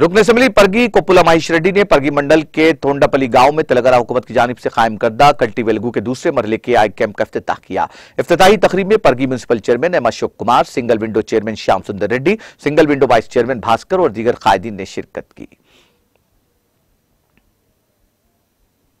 रुकने से मिली परगी कोपुला महेश रेड्डी ने परगी मंडल के थोंडापली गांव में तेलंगाना हुकूमत की जानब से कायम करदा कल्टी वेलगू के दूसरे मरले के आई कैंप का अफ्ताह किया अफ्ताही तकरीब में परगी municipal chairman M Ashok Kumar single window chairman Shyam Sundar Reddy single window vice chairman Bhaskar और दीगर कायदीन ने शिरकत की